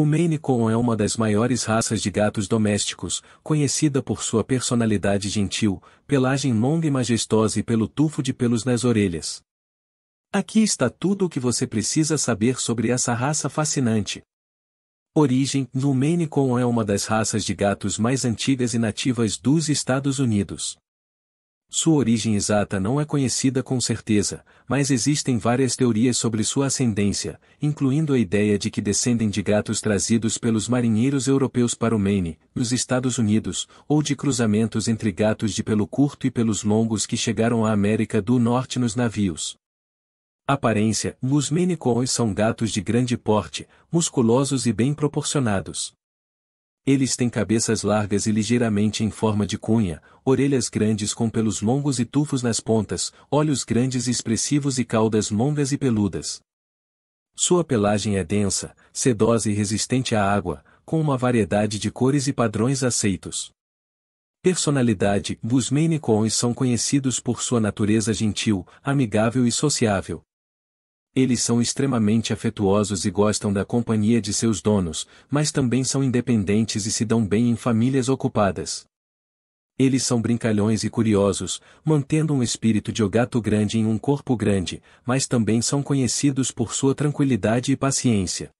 O Maine Coon é uma das maiores raças de gatos domésticos, conhecida por sua personalidade gentil, pelagem longa e majestosa e pelo tufo de pelos nas orelhas. Aqui está tudo o que você precisa saber sobre essa raça fascinante. Origem O Maine Coon é uma das raças de gatos mais antigas e nativas dos Estados Unidos. Sua origem exata não é conhecida com certeza, mas existem várias teorias sobre sua ascendência, incluindo a ideia de que descendem de gatos trazidos pelos marinheiros europeus para o Maine, nos Estados Unidos, ou de cruzamentos entre gatos de pelo curto e pelos longos que chegaram à América do Norte nos navios. Aparência: Os Maine Coons são gatos de grande porte, musculosos e bem proporcionados. Eles têm cabeças largas e ligeiramente em forma de cunha, orelhas grandes com pelos longos e tufos nas pontas, olhos grandes e expressivos e caudas longas e peludas. Sua pelagem é densa, sedosa e resistente à água, com uma variedade de cores e padrões aceitos. Personalidade Os Maine Coons são conhecidos por sua natureza gentil, amigável e sociável, eles são extremamente afetuosos e gostam da companhia de seus donos, mas também são independentes e se dão bem em famílias ocupadas. Eles são brincalhões e curiosos, mantendo um espírito de gato grande em um corpo grande, mas também são conhecidos por sua tranquilidade e paciência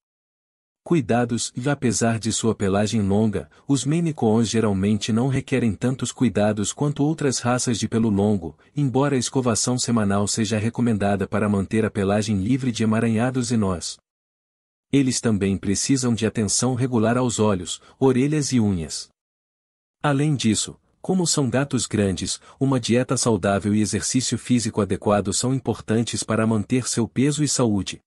cuidados e apesar de sua pelagem longa, os Maine Coons geralmente não requerem tantos cuidados quanto outras raças de pelo longo, embora a escovação semanal seja recomendada para manter a pelagem livre de emaranhados e nós. Eles também precisam de atenção regular aos olhos, orelhas e unhas. Além disso, como são gatos grandes, uma dieta saudável e exercício físico adequado são importantes para manter seu peso e saúde.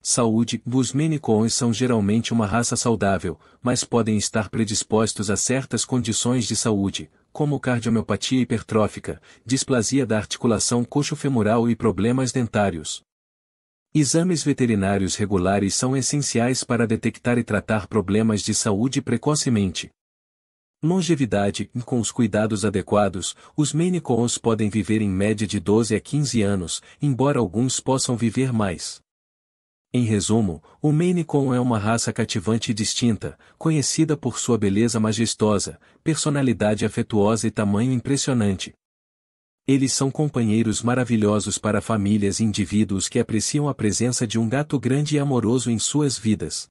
Saúde, os Menicons são geralmente uma raça saudável, mas podem estar predispostos a certas condições de saúde, como cardiomiopatia hipertrófica, displasia da articulação coxofemoral e problemas dentários. Exames veterinários regulares são essenciais para detectar e tratar problemas de saúde precocemente. Longevidade, com os cuidados adequados, os Maine podem viver em média de 12 a 15 anos, embora alguns possam viver mais. Em resumo, o Maine Coon é uma raça cativante e distinta, conhecida por sua beleza majestosa, personalidade afetuosa e tamanho impressionante. Eles são companheiros maravilhosos para famílias e indivíduos que apreciam a presença de um gato grande e amoroso em suas vidas.